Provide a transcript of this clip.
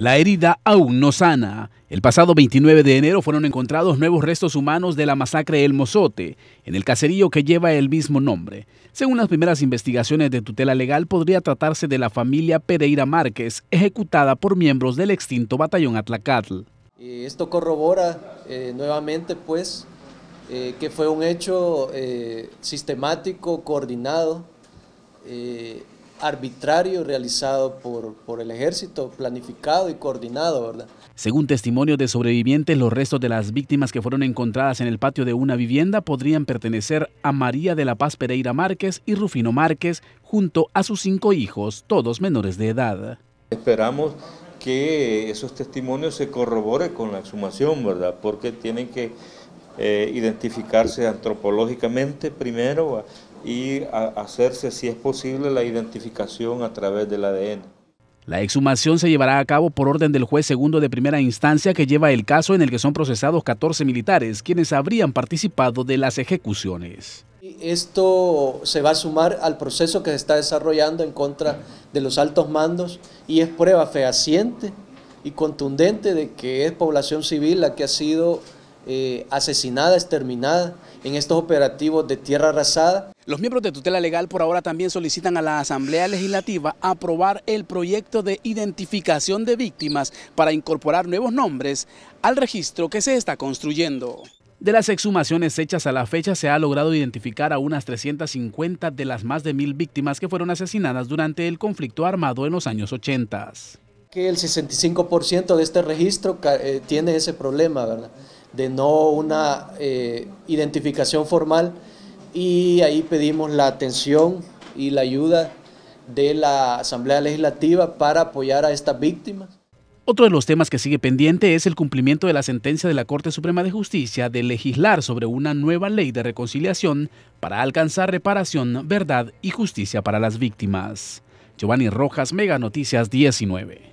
La herida aún no sana. El pasado 29 de enero fueron encontrados nuevos restos humanos de la masacre El Mozote, en el caserío que lleva el mismo nombre. Según las primeras investigaciones de tutela legal, podría tratarse de la familia Pereira Márquez, ejecutada por miembros del extinto batallón Atlacatl. Eh, esto corrobora eh, nuevamente pues, eh, que fue un hecho sistemático, coordinado, arbitrario realizado por, por, el ejército, planificado y coordinado, ¿verdad? Según testimonio de sobrevivientes, los restos de las víctimas que fueron encontradas en el patio de una vivienda podrían pertenecer a María de la Paz Pereira Márquez y Rufino Márquez, junto a sus cinco hijos, todos menores de edad. Esperamos que esos testimonios se corroboren con la exhumación, ¿verdad? Porque tienen que eh, identificarse antropológicamente primero, y hacerse, si es posible, la identificación a través del ADN. La exhumación se llevará a cabo por orden del juez segundo de primera instancia que lleva el caso en el que son procesados 14 militares, quienes habrían participado de las ejecuciones. Esto se va a sumar al proceso que se está desarrollando en contra de los altos mandos y es prueba fehaciente y contundente de que es población civil la que ha sido eh, asesinada, exterminada en estos operativos de tierra arrasada. Los miembros de tutela legal por ahora también solicitan a la Asamblea Legislativa aprobar el proyecto de identificación de víctimas para incorporar nuevos nombres al registro que se está construyendo. De las exhumaciones hechas a la fecha se ha logrado identificar a unas 350 de las más de mil víctimas que fueron asesinadas durante el conflicto armado en los años 80. Que el 65% de este registro eh, tiene ese problema, ¿verdad? de no una eh, identificación formal y ahí pedimos la atención y la ayuda de la Asamblea Legislativa para apoyar a estas víctimas. Otro de los temas que sigue pendiente es el cumplimiento de la sentencia de la Corte Suprema de Justicia de legislar sobre una nueva ley de reconciliación para alcanzar reparación, verdad y justicia para las víctimas. Giovanni Rojas, Mega Noticias 19.